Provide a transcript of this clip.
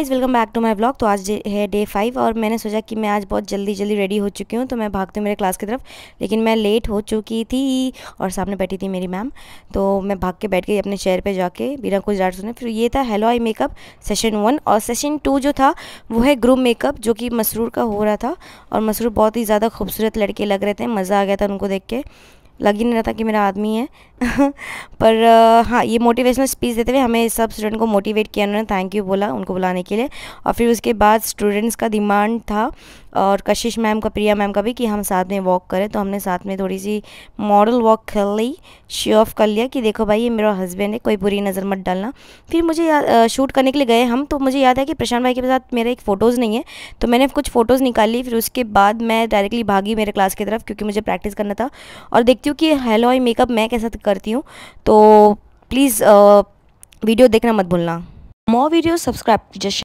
guys welcome back to my blog तो आज है डे फाइव और मैंने सोचा कि मैं आज बहुत जल्दी जल्दी रेडी हो चुकी हूँ तो मैं भागती हूँ मेरे क्लास की तरफ लेकिन मैं लेट हो चुकी थी और सामने बैठी थी मेरी मैम तो मैं भाग के बैठ गई अपने चेयर पे जाके बिना कुछ डाट सुने फिर ये था hello I makeup session one और सेशन टू जो था वो है ग्रुप मेकअप जो कि मसरूर का हो रहा था और मसरूर बहुत ही ज़्यादा खूबसूरत लड़के लग रहे थे मज़ा आ गया था उनको देख के लग ही नहीं रहा था कि मेरा आदमी है पर हाँ ये मोटिवेशनल स्पीच देते हुए हमें सब स्टूडेंट को मोटिवेट किया उन्होंने थैंक यू बोला उनको बुलाने के लिए और फिर उसके बाद स्टूडेंट्स का डिमांड था और कशिश मैम का प्रिया मैम का भी कि हम साथ में वॉक करें तो हमने साथ में थोड़ी सी मॉडल वॉक कर ली शो ऑफ कर लिया कि देखो भाई ये मेरा हस्बैंड है कोई बुरी नज़र मत डालना फिर मुझे याद शूट करने के लिए गए हम तो मुझे याद है कि प्रशांत भाई के साथ मेरा एक फ़ोटोज़ नहीं है तो मैंने कुछ फ़ोटोज़ निकाली फिर उसके बाद मैं डायरेक्टली भागी मेरे क्लास की तरफ क्योंकि मुझे प्रैक्टिस करना था और देखती क्योंकि हेलोई मेकअप मैं कैसा करती हूँ तो प्लीज़ वीडियो देखना मत भूलना मोर वीडियो सब्सक्राइब जस्ट